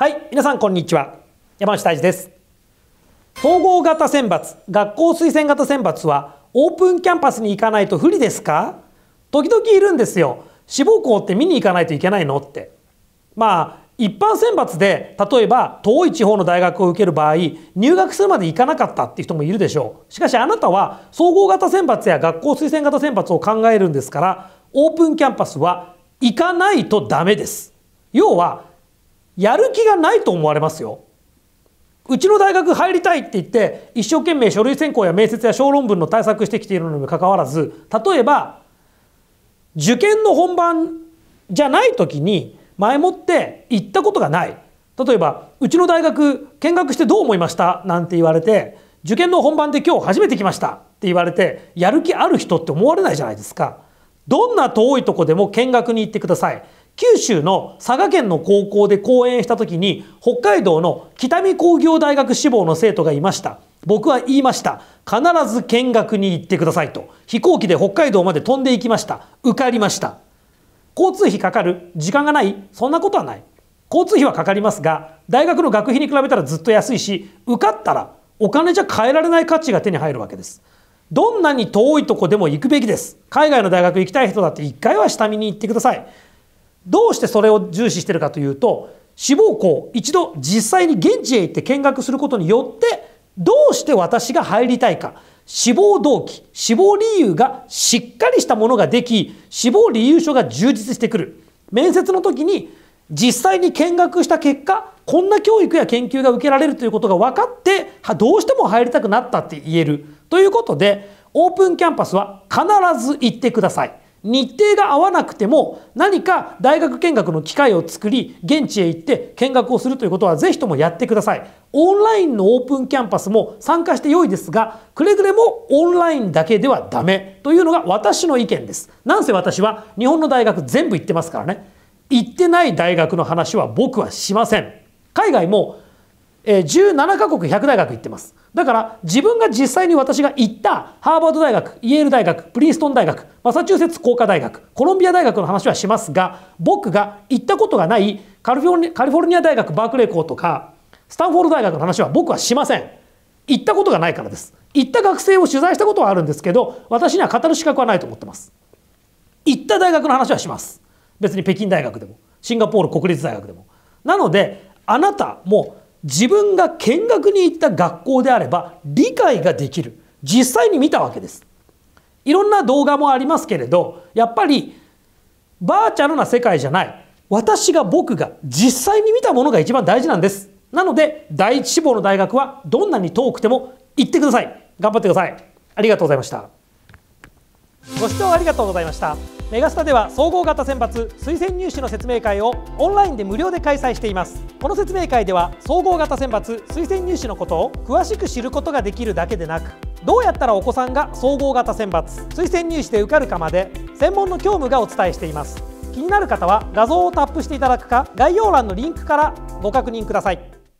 はい皆さんこんにちは山内泰治です統合型選抜学校推薦型選抜はオープンキャンパスに行かないと不利ですか時々いるんですよ志望校って見に行かないといけないのってまあ一般選抜で例えば遠い地方の大学を受ける場合入学するまで行かなかったっていう人もいるでしょうしかしあなたは総合型選抜や学校推薦型選抜を考えるんですからオープンキャンパスは行かないとダメです要はやる気がないと思われますよ。うちの大学入りたいって言って一生懸命書類選考や面接や小論文の対策してきているのにもかかわらず例えば受験の本番じゃない時に前もって行ったことがない例えばうちの大学見学してどう思いましたなんて言われて受験の本番で今日初めて来ましたって言われてやる気ある人って思われないじゃないですか。どんな遠いとこでも見学に行ってください。九州の佐賀県の高校で講演した時に北海道の北見工業大学志望の生徒がいました僕は言いました必ず見学に行ってくださいと飛行機で北海道まで飛んでいきました受かりました交通費かかる時間がないそんなことはない交通費はかかりますが大学の学費に比べたらずっと安いし受かったらお金じゃ変えられない価値が手に入るわけですどんなに遠いとこでも行くべきです海外の大学行きたい人だって1回は下見に行ってくださいどうしてそれを重視してるかというと志望校一度実際に現地へ行って見学することによってどうして私が入りたいか志望動機志望理由がしっかりしたものができ志望理由書が充実してくる面接の時に実際に見学した結果こんな教育や研究が受けられるということが分かってどうしても入りたくなったって言えるということでオープンキャンパスは必ず行ってください。日程が合わなくても何か大学見学の機会を作り現地へ行って見学をするということはぜひともやってくださいオンラインのオープンキャンパスも参加して良いですがくれぐれもオンラインだけではダメというのが私の意見ですなんせ私は日本の大学全部行ってますからね行ってない大学の話は僕はしません海外もえ17カ国100大学行ってます。だから自分が実際に私が行ったハーバード大学、イェール大学、プリンストン大学、マサチューセッツ工科大学、コロンビア大学の話はしますが、僕が行ったことがないカリフォルニア大学バークレー校とか、スタンフォード大学の話は僕はしません。行ったことがないからです。行った学生を取材したことはあるんですけど、私には語る資格はないと思ってます。行った大学の話はします。別に北京大学でも、シンガポール国立大学でも。なので、あなたも自分が見学に行った学校であれば理解ができる実際に見たわけですいろんな動画もありますけれどやっぱりバーチャルな世界じゃない私が僕が実際に見たものが一番大事なんですなので第一志望の大学はどんなに遠くても行ってください頑張ってくださいありがとうございましたご視聴ありがとうございましたメガスタでは総合型選抜推薦入試の説明会をオンラインで無料で開催していますこの説明会では総合型選抜推薦入試のことを詳しく知ることができるだけでなくどうやったらお子さんが総合型選抜推薦入試で受かるかまで専門の教務がお伝えしています気になる方は画像をタップしていただくか概要欄のリンクからご確認ください